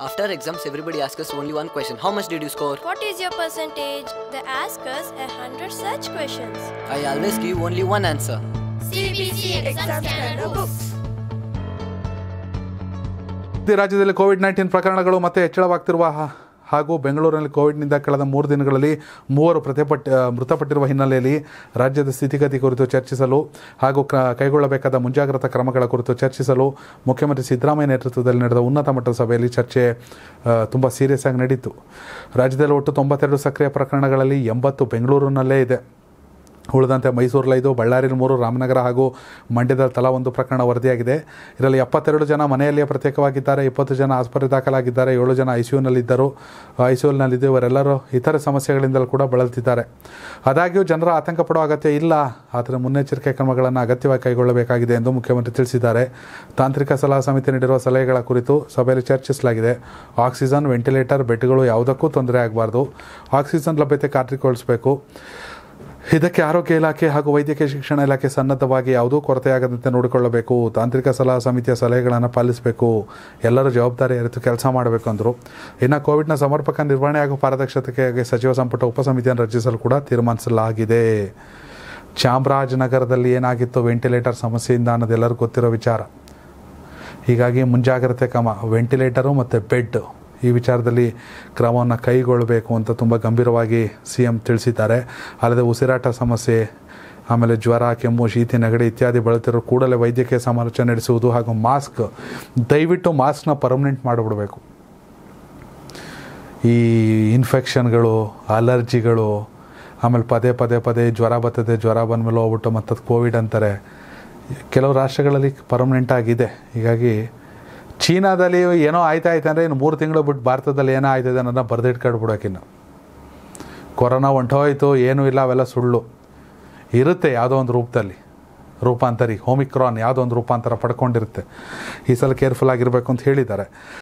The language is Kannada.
After exams, everybody asks us only one question. How much did you score? What is your percentage? They ask us a hundred such questions. I always give only one answer. CBC exam standard books. ರಾಜ್ಯದಲ್ಲಿ ಕೋವಿಡ್ ನೈನ್ಟೀನ್ ಪ್ರಕರಣಗಳು ಮತ್ತೆ ಹೆಚ್ಚಳವಾಗ್ತಿರುವ ಹಾಗೂ ಬೆಂಗಳೂರಿನಲ್ಲಿ ಕೋವಿಡ್ನಿಂದ ಕಳೆದ ಮೂರು ದಿನಗಳಲ್ಲಿ ಮೂವರು ಪ್ರತಿಪಟ್ಟ ಮೃತಪಟ್ಟಿರುವ ಹಿನ್ನೆಲೆಯಲ್ಲಿ ರಾಜ್ಯದ ಸ್ಥಿತಿಗತಿ ಕುರಿತು ಚರ್ಚಿಸಲು ಹಾಗೂ ಕೈಗೊಳ್ಳಬೇಕಾದ ಮುಂಜಾಗ್ರತಾ ಕ್ರಮಗಳ ಕುರಿತು ಚರ್ಚಿಸಲು ಮುಖ್ಯಮಂತ್ರಿ ಸಿದ್ದರಾಮಯ್ಯ ನೇತೃತ್ವದಲ್ಲಿ ನಡೆದ ಉನ್ನತ ಮಟ್ಟದ ಸಭೆಯಲ್ಲಿ ಚರ್ಚೆ ತುಂಬ ಸೀರಿಯಸ್ ಆಗಿ ನಡೆಯಿತು ರಾಜ್ಯದಲ್ಲಿ ಒಟ್ಟು ತೊಂಬತ್ತೆರಡು ಸಕ್ರಿಯ ಪ್ರಕರಣಗಳಲ್ಲಿ ಎಂಬತ್ತು ಬೆಂಗಳೂರಿನಲ್ಲೇ ಇದೆ ಉಳಿದಂತೆ ಮೈಸೂರಲ್ಲೈದು ಬಳ್ಳಾರಿ ಮೂರು ರಾಮನಗರ ಹಾಗೂ ಮಂಡ್ಯದ ತಲಾ ಒಂದು ಪ್ರಕರಣ ವರದಿಯಾಗಿದೆ ಇದರಲ್ಲಿ ಎಪ್ಪತ್ತೆರಡು ಜನ ಮನೆಯಲ್ಲಿಯೇ ಪ್ರತ್ಯೇಕವಾಗಿದ್ದಾರೆ ಇಪ್ಪತ್ತು ಜನ ಆಸ್ಪತ್ರೆ ದಾಖಲಾಗಿದ್ದಾರೆ ಏಳು ಜನ ಐ ಸಿ ಯುನಲ್ಲಿದ್ದರು ಐ ಸಿ ಇವರೆಲ್ಲರೂ ಇತರೆ ಸಮಸ್ಯೆಗಳಿಂದಲೂ ಕೂಡ ಬಳಲುತ್ತಿದ್ದಾರೆ ಆದಾಗ್ಯೂ ಜನರ ಆತಂಕ ಪಡುವ ಅಗತ್ಯ ಇಲ್ಲ ಆದರೆ ಮುನ್ನೆಚ್ಚರಿಕೆ ಕ್ರಮಗಳನ್ನು ಅಗತ್ಯವಾಗಿ ಕೈಗೊಳ್ಳಬೇಕಾಗಿದೆ ಎಂದು ಮುಖ್ಯಮಂತ್ರಿ ತಿಳಿಸಿದ್ದಾರೆ ತಾಂತ್ರಿಕ ಸಲಹಾ ಸಮಿತಿ ನೀಡಿರುವ ಸಲಹೆಗಳ ಕುರಿತು ಸಭೆಯಲ್ಲಿ ಚರ್ಚಿಸಲಾಗಿದೆ ಆಕ್ಸಿಜನ್ ವೆಂಟಿಲೇಟರ್ ಬೆಡ್ಗಳು ಯಾವುದಕ್ಕೂ ತೊಂದರೆ ಆಗಬಾರ್ದು ಆಕ್ಸಿಜನ್ ಲಭ್ಯತೆ ಖಾತ್ರಿಗೊಳಿಸಬೇಕು ಇದಕ್ಕೆ ಆರೋಗ್ಯ ಇಲಾಖೆ ಹಾಗೂ ವೈದ್ಯಕೀಯ ಶಿಕ್ಷಣ ಇಲಾಖೆ ಸನ್ನದ್ಧವಾಗಿ ಯಾವುದೂ ಕೊರತೆಯಾಗದಂತೆ ನೋಡಿಕೊಳ್ಳಬೇಕು ತಾಂತ್ರಿಕ ಸಲಹಾ ಸಮಿತಿಯ ಸಲಹೆಗಳನ್ನು ಪಾಲಿಸಬೇಕು ಎಲ್ಲರೂ ಜವಾಬ್ದಾರಿ ಅರಿತು ಕೆಲಸ ಮಾಡಬೇಕು ಅಂದರು ಇನ್ನು ಕೋವಿಡ್ನ ಸಮರ್ಪಕ ನಿರ್ವಹಣೆ ಹಾಗೂ ಪಾರದರ್ಶಕತೆಗೆ ಸಚಿವ ಸಂಪುಟ ಉಪಸಮಿತಿಯನ್ನು ರಚಿಸಲು ಕೂಡ ತೀರ್ಮಾನಿಸಲಾಗಿದೆ ಚಾಮರಾಜನಗರದಲ್ಲಿ ಏನಾಗಿತ್ತು ವೆಂಟಿಲೇಟರ್ ಸಮಸ್ಯೆಯಿಂದ ಅನ್ನೋದು ಎಲ್ಲರಿಗೂ ಗೊತ್ತಿರೋ ವಿಚಾರ ಹೀಗಾಗಿ ಮುಂಜಾಗ್ರತೆ ಕ್ರಮ ವೆಂಟಿಲೇಟರು ಮತ್ತು ಬೆಡ್ ಈ ವಿಚಾರದಲ್ಲಿ ಕ್ರಮವನ್ನು ಕೈಗೊಳ್ಳಬೇಕು ಅಂತ ತುಂಬ ಗಂಭೀರವಾಗಿ ಸಿ ಎಂ ತಿಳಿಸಿದ್ದಾರೆ ಅಲ್ಲದೆ ಉಸಿರಾಟ ಸಮಸ್ಯೆ ಆಮೇಲೆ ಜ್ವರ ಕೆಮ್ಮು ಶೀತಿ ನೆಗಡಿ ಇತ್ಯಾದಿ ಬಳತಿರೋ ಕೂಡಲೇ ವೈದ್ಯಕೀಯ ಸಮಾಲೋಚನೆ ನಡೆಸುವುದು ಹಾಗೂ ಮಾಸ್ಕ್ ದಯವಿಟ್ಟು ಮಾಸ್ಕ್ನ ಪರ್ಮನೆಂಟ್ ಮಾಡಿಬಿಡಬೇಕು ಈ ಇನ್ಫೆಕ್ಷನ್ಗಳು ಅಲರ್ಜಿಗಳು ಆಮೇಲೆ ಪದೇ ಪದೇ ಪದೇ ಜ್ವರ ಬರ್ತದೆ ಜ್ವರ ಬಂದಮೇಲೆ ಹೋಗ್ಬಿಟ್ಟು ಮತ್ತದು ಕೋವಿಡ್ ಅಂತಾರೆ ಕೆಲವು ರಾಷ್ಟ್ರಗಳಲ್ಲಿ ಪರ್ಮನೆಂಟ್ ಆಗಿದೆ ಹೀಗಾಗಿ ಚೀನಾದಲ್ಲಿ ಏನೋ ಆಯ್ತಾ ಅಂದರೆ ಇನ್ನು ಮೂರು ತಿಂಗಳು ಬಿಟ್ಟು ಭಾರತದಲ್ಲಿ ಏನೋ ಆಯ್ತದೆ ಅನ್ನೋದನ್ನ ಬಿಡೋಕ್ಕಿನ್ನು ಕೊರೋನಾ ಹೊಂಟೋಯ್ತು ಏನೂ ಇಲ್ಲ ಅವೆಲ್ಲ ಸುಳ್ಳು ಇರುತ್ತೆ ಯಾವುದೋ ಒಂದು ರೂಪದಲ್ಲಿ ರೂಪಾಂತರಿ ಹೋಮಿಕ್ರಾನ್ ಯಾವುದೋ ಒಂದು ರೂಪಾಂತರ ಪಡ್ಕೊಂಡಿರುತ್ತೆ ಈ ಸಲ ಕೇರ್ಫುಲ್ ಆಗಿರಬೇಕು ಅಂತ ಹೇಳಿದ್ದಾರೆ